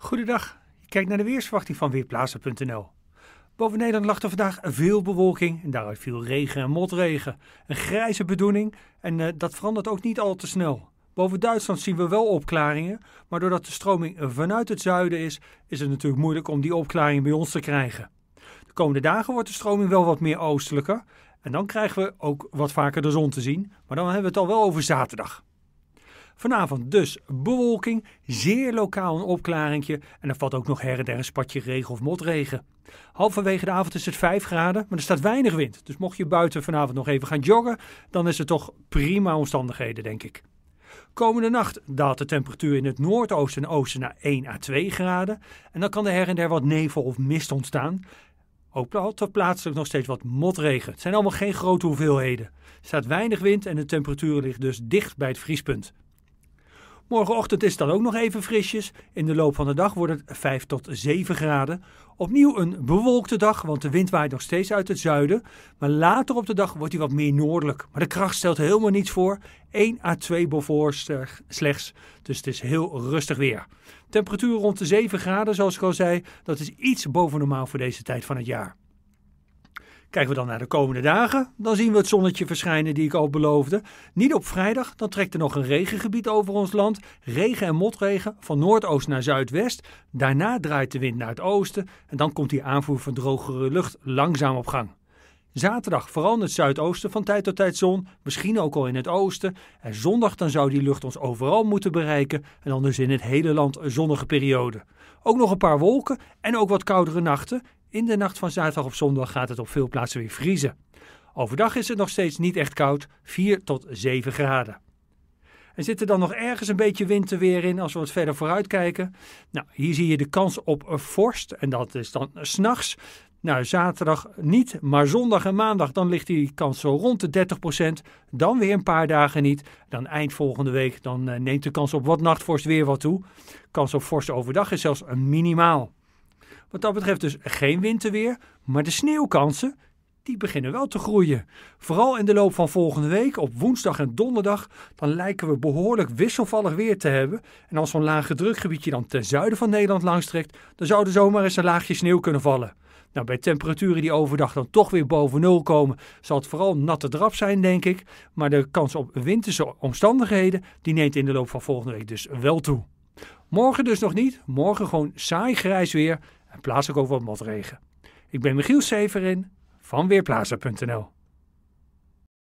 Goedendag, je naar de weersverwachting van Weerplaatsen.nl. Boven Nederland lag er vandaag veel bewolking en daaruit viel regen en motregen. Een grijze bedoeling en eh, dat verandert ook niet al te snel. Boven Duitsland zien we wel opklaringen, maar doordat de stroming vanuit het zuiden is, is het natuurlijk moeilijk om die opklaring bij ons te krijgen. De komende dagen wordt de stroming wel wat meer oostelijker en dan krijgen we ook wat vaker de zon te zien, maar dan hebben we het al wel over zaterdag. Vanavond dus bewolking, zeer lokaal een opklaringje en er valt ook nog her en der een spatje regen of motregen. Halverwege de avond is het 5 graden, maar er staat weinig wind. Dus mocht je buiten vanavond nog even gaan joggen, dan is het toch prima omstandigheden, denk ik. Komende nacht daalt de temperatuur in het noordoosten en oosten naar 1 à 2 graden. En dan kan er her en der wat nevel of mist ontstaan. Ook tot plaatselijk nog steeds wat motregen. Het zijn allemaal geen grote hoeveelheden. Er staat weinig wind en de temperatuur ligt dus dicht bij het vriespunt. Morgenochtend is het dan ook nog even frisjes. In de loop van de dag wordt het 5 tot 7 graden. Opnieuw een bewolkte dag, want de wind waait nog steeds uit het zuiden. Maar later op de dag wordt hij wat meer noordelijk. Maar de kracht stelt helemaal niets voor. 1 à 2 beaufort slechts. Dus het is heel rustig weer. Temperatuur rond de 7 graden, zoals ik al zei. Dat is iets boven normaal voor deze tijd van het jaar. Kijken we dan naar de komende dagen, dan zien we het zonnetje verschijnen die ik al beloofde. Niet op vrijdag, dan trekt er nog een regengebied over ons land. Regen en motregen van noordoost naar zuidwest. Daarna draait de wind naar het oosten en dan komt die aanvoer van drogere lucht langzaam op gang. Zaterdag vooral in het zuidoosten van tijd tot tijd zon, misschien ook al in het oosten. En zondag dan zou die lucht ons overal moeten bereiken en dan dus in het hele land een zonnige periode. Ook nog een paar wolken en ook wat koudere nachten. In de nacht van zaterdag op zondag gaat het op veel plaatsen weer vriezen. Overdag is het nog steeds niet echt koud, 4 tot 7 graden. En zit er dan nog ergens een beetje winterweer in als we wat verder vooruit kijken? Nou, hier zie je de kans op een vorst en dat is dan s'nachts. Nou, zaterdag niet, maar zondag en maandag dan ligt die kans zo rond de 30%. Dan weer een paar dagen niet. Dan eind volgende week dan eh, neemt de kans op wat nachtvorst weer wat toe. Kans op vorst overdag is zelfs minimaal. Wat dat betreft dus geen winterweer, maar de sneeuwkansen die beginnen wel te groeien. Vooral in de loop van volgende week, op woensdag en donderdag, dan lijken we behoorlijk wisselvallig weer te hebben. En als zo'n lage drukgebiedje dan ten zuiden van Nederland langstrekt, dan zou er zomaar eens een laagje sneeuw kunnen vallen. Nou, bij temperaturen die overdag dan toch weer boven nul komen, zal het vooral natte drap zijn, denk ik. Maar de kans op winterse omstandigheden, die neemt in de loop van volgende week dus wel toe. Morgen dus nog niet. Morgen gewoon saai grijs weer en plaats ook over motregen. Ik ben Michiel Severin van Weerplaza.nl